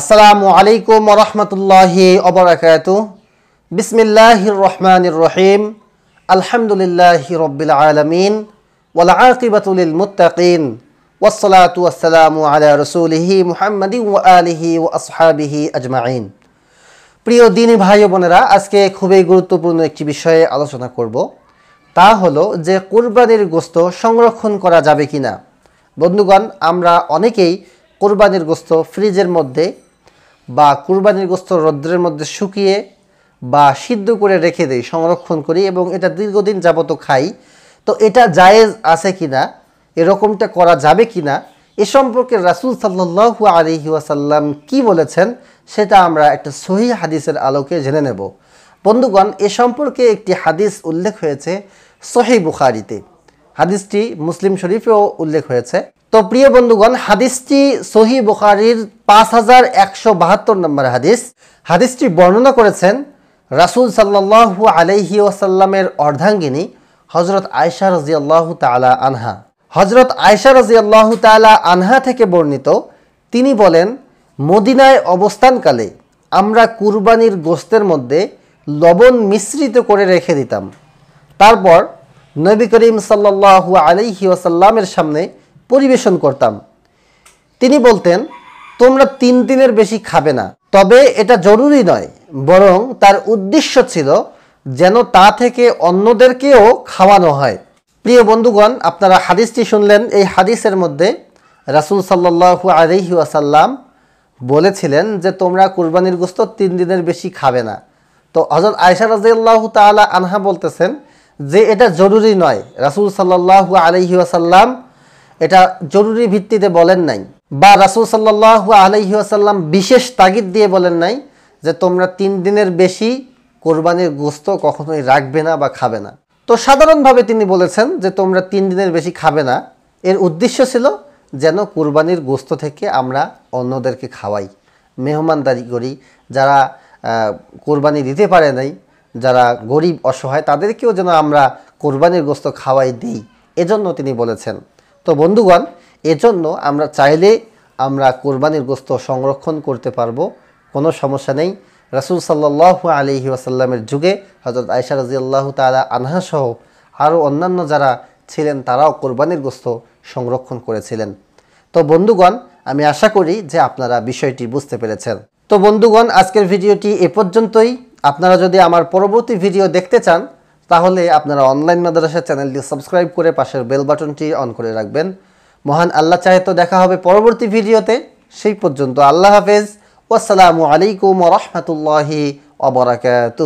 আসসালামু আলাইকুম রহমতুল্লাহি অবরাকাত বিসমিল্লাহির রহমানির রহিম আলহামদুলিল্লাহি রব্বিল আলমিন ওয়াল আকিবাতুল মুত্তাকিন ওয়াসসালাতু আলা রসুলিহি মুহাম্মাদি ও আলিহি ওয়া আসহাবিহি আজমাইন প্রিয় দিনী ভাই বোনেরা আজকে খুবই গুরুত্বপূর্ণ একটি বিষয়ে আলোচনা করব তা হলো যে কোরবানির গোস্ত সংরক্ষণ করা যাবে কি না বন্ধুগণ আমরা অনেকেই কোরবানির গোস্ত ফ্রিজের মধ্যে বা কুরবানির গোস্ত রৌদ্রের মধ্যে শুকিয়ে বা সিদ্ধ করে রেখে দেই সংরক্ষণ করি এবং এটা দীর্ঘদিন যাবত খাই তো এটা জায়েজ আছে কি না এরকমটা করা যাবে কি না এ সম্পর্কে রাসুল সাল্লু আলহি ওয়াসাল্লাম কি বলেছেন সেটা আমরা একটা সহি হাদিসের আলোকে জেনে নেব বন্ধুগণ এ সম্পর্কে একটি হাদিস উল্লেখ হয়েছে সহি বুখারিতে হাদিসটি মুসলিম শরীফেও উল্লেখ হয়েছে তো প্রিয় বন্ধুগণ হাদিসটি সহি বুখারির পাঁচ হাজার একশো বাহাত্তর নম্বর হাদিস হাদিসটি বর্ণনা করেছেন রাসুল সাল্লাহু আলহি ওয়াসাল্লামের অর্ধাঙ্গিনী হজরত আয়সা রাজি আল্লাহ তালা আনহা হজরত আয়সা রাজি আল্লাহ তালা আনহা থেকে বর্ণিত তিনি বলেন মদিনায় অবস্থানকালে আমরা কুরবানির গোস্তের মধ্যে লবণ মিশ্রিত করে রেখে দিতাম তারপর নবী করিম সাল্লাহু আলহি ওসাল্লামের সামনে পরিবেশন করতাম তিনি বলতেন তোমরা তিন দিনের বেশি খাবে না তবে এটা জরুরি নয় বরং তার উদ্দেশ্য ছিল যেন তা থেকে অন্যদেরকেও খাওয়ানো হয় প্রিয় বন্ধুগণ আপনারা হাদিসটি শুনলেন এই হাদিসের মধ্যে রাসুল সাল্লাহু আলহি আসাল্লাম বলেছিলেন যে তোমরা কুরবানির গোস্ত তিন দিনের বেশি খাবে না তো হজর আয়সা রাজিয়াল্লাহ তালা আনহা বলতেছেন যে এটা জরুরি নয় রাসুল সাল্লাহু আলহি আসাল্লাম এটা জরুরি ভিত্তিতে বলেন নাই বা রাসুল সাল্লাহ আলহিহাসাল্লাম বিশেষ তাগিদ দিয়ে বলেন নাই যে তোমরা তিন দিনের বেশি কোরবানির গোস্ত কখনোই রাখবে না বা খাবে না তো সাধারণভাবে তিনি বলেছেন যে তোমরা তিন দিনের বেশি খাবে না এর উদ্দেশ্য ছিল যেন কোরবানির গোস্ত থেকে আমরা অন্যদেরকে খাওয়াই মেহমানদারি করি যারা কোরবানি দিতে পারে নাই যারা গরিব অসহায় তাদেরকেও যেন আমরা কোরবানির গোস্ত খাওয়াই দিই এজন্য তিনি বলেছেন তো বন্ধুগণ এজন্য আমরা চাইলে আমরা কোরবানির গোস্ত সংরক্ষণ করতে পারবো কোনো সমস্যা নেই রাসুল সাল্লাহ আলি ওয়াসাল্লামের যুগে হজরত আয়সা আল্লাহ তালা আনহা সহ আরও অন্যান্য যারা ছিলেন তারাও কোরবানির গোস্ত সংরক্ষণ করেছিলেন তো বন্ধুগণ আমি আশা করি যে আপনারা বিষয়টি বুঝতে পেরেছেন তো বন্ধুগণ আজকের ভিডিওটি এ পর্যন্তই আপনারা যদি আমার পরবর্তী ভিডিও দেখতে চান তাহলে আপনারা অনলাইন মাদ্রাসা চ্যানেলটি সাবস্ক্রাইব করে পাশের বেল বাটনটি অন করে রাখবেন মহান আল্লাহ চাহে তো দেখা হবে পরবর্তী ভিডিওতে সেই পর্যন্ত আল্লাহ হাফেজ আসসালামু আলাইকুম রহমতুল্লাহি অবরাকাত